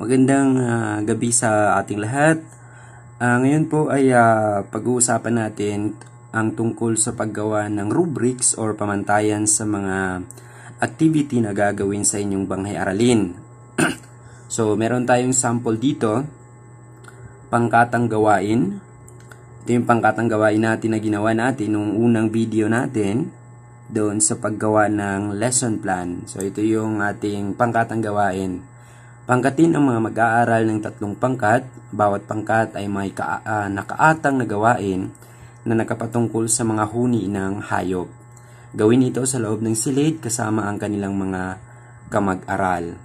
Magandang uh, gabi sa ating lahat. Uh, ngayon po ay uh, pag-uusapan natin ang tungkol sa paggawa ng rubrics or pamantayan sa mga activity na gagawin sa inyong banghay-aralin. so, meron tayong sample dito, pangkatang gawain. Ito yung pangkatang gawain natin na ginawa natin nung unang video natin doon sa paggawa ng lesson plan. So, ito yung ating pangkatang gawain. Pangkatin ang mga mag-aaral ng tatlong pangkat. Bawat pangkat ay may ka- uh, ah, nakaatang na gawain na nakapatungkol sa mga huni ng hayop. Gawin ito sa loob ng silid kasama ang kanilang mga kamag-aral.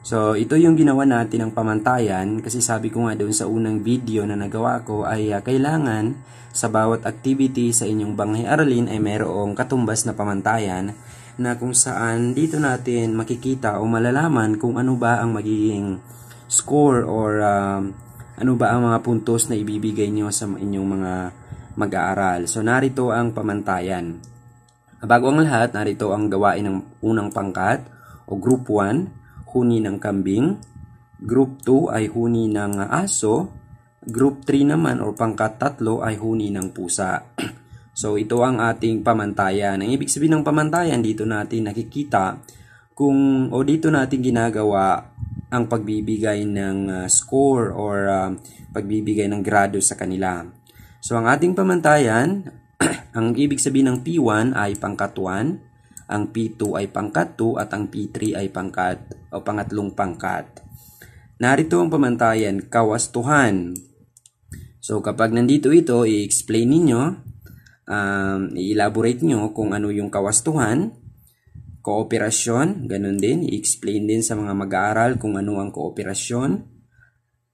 So, ito yung ginawa natin ng pamantayan kasi sabi ko nga doon sa unang video na nagawa ko ay uh, kailangan sa bawat activity sa inyong banghay aralin ay mayroong katumbas na pamantayan na kung saan dito natin makikita o malalaman kung ano ba ang magiging score or um, ano ba ang mga puntos na ibibigay niyo sa inyong mga mag-aaral. So narito ang pamantayan. Bago ang lahat, narito ang gawain ng unang pangkat o group 1, huni ng kambing. Group 2 ay huni ng aso. Group 3 naman o pangkat 3 ay huni ng pusa. So ito ang ating pamantayan. Ang ibig sabihin ng pamantayan dito natin nakikita kung o dito natin ginagawa ang pagbibigay ng uh, score or uh, pagbibigay ng grado sa kanila. So ang ating pamantayan, ang ibig sabihin ng P1 ay pangkat 1, ang P2 ay pangkat 2 at ang P3 ay pangkat o pangatlong pangkat. Narito ang pamantayan kawastuhan. So kapag nandito ito, i-explain ninyo um, i-elaborate nyo kung ano yung kawastuhan, kooperasyon, ganun din, i-explain din sa mga mag-aaral kung ano ang kooperasyon,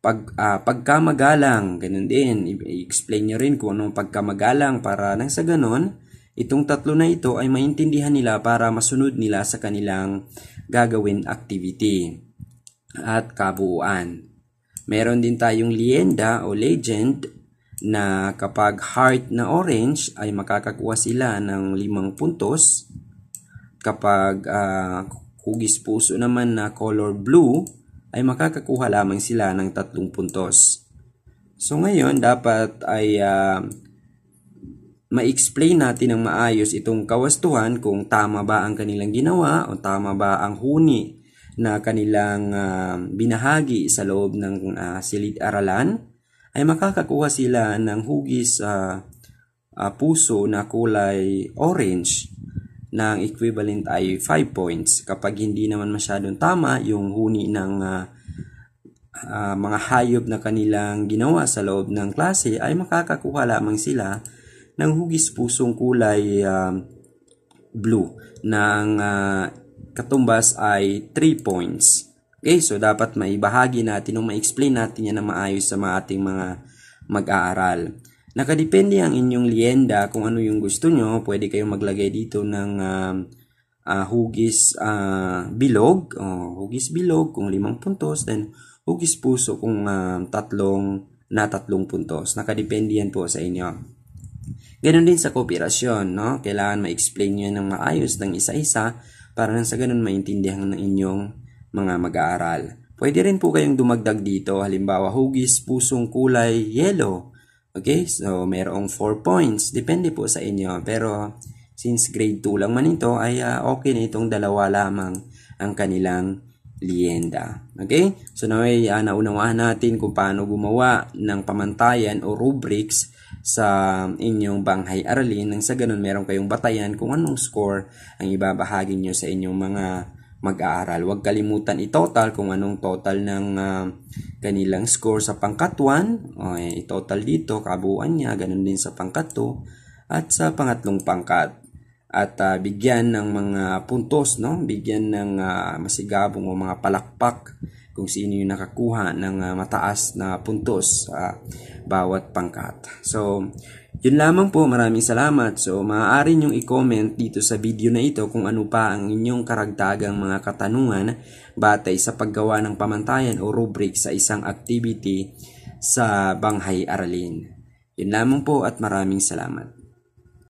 pag, uh, pagkamagalang, ganun din, i-explain nyo rin kung ano ang pagkamagalang para nang sa ganun, itong tatlo na ito ay maintindihan nila para masunod nila sa kanilang gagawin activity at kabuuan. Meron din tayong leyenda o legend na kapag heart na orange ay makakakuha sila ng limang puntos. Kapag uh, hugis puso naman na color blue ay makakakuha lamang sila ng tatlong puntos. So ngayon dapat ay uh, ma-explain natin ng maayos itong kawastuhan kung tama ba ang kanilang ginawa o tama ba ang huni na kanilang uh, binahagi sa loob ng uh, silid-aralan ay makakakuha sila ng hugis sa uh, uh, puso na kulay orange ng equivalent ay 5 points. Kapag hindi naman masyadong tama yung huni ng uh, uh, mga hayop na kanilang ginawa sa loob ng klase ay makakakuha lamang sila ng hugis pusong kulay uh, blue ng uh, katumbas ay 3 points. Okay, so dapat maibahagi natin o ma-explain natin yan na maayos sa mga ating mga mag-aaral. Nakadepende ang inyong lienda kung ano yung gusto nyo. Pwede kayong maglagay dito ng uh, uh, hugis uh, bilog. Oh, hugis bilog kung limang puntos. Then hugis puso kung uh, tatlong na tatlong puntos. Nakadepende yan po sa inyo. Ganon din sa kooperasyon, no? Kailangan ma-explain nyo ng maayos ng isa-isa para nang sa ganun maintindihan ng inyong mga mag-aaral. Pwede rin po kayong dumagdag dito, halimbawa hugis, pusong kulay, yellow. Okay, so merong 4 points, depende po sa inyo. Pero since grade 2 lang man ito, ay uh, okay na itong dalawa lamang ang kanilang liyenda. Okay? So now ay uh, ah, naunawaan natin kung paano gumawa ng pamantayan o rubrics sa inyong banghay aralin nang sa ganun meron kayong batayan kung anong score ang ibabahagi nyo sa inyong mga mag-aaral. Huwag kalimutan i-total kung anong total ng uh, kanilang score sa pangkat 1. O, eh, i-total dito, kabuuan niya, ganun din sa pangkat 2 at sa pangatlong pangkat. At uh, bigyan ng mga puntos, no? bigyan ng uh, masigabong o mga palakpak kung sino yung nakakuha ng uh, mataas na puntos sa uh, bawat pangkat. So, yun lamang po. Maraming salamat. So, maaari nyong i-comment dito sa video na ito kung ano pa ang inyong karagdagang mga katanungan batay sa paggawa ng pamantayan o rubric sa isang activity sa Banghay Aralin. Yun lamang po at maraming salamat.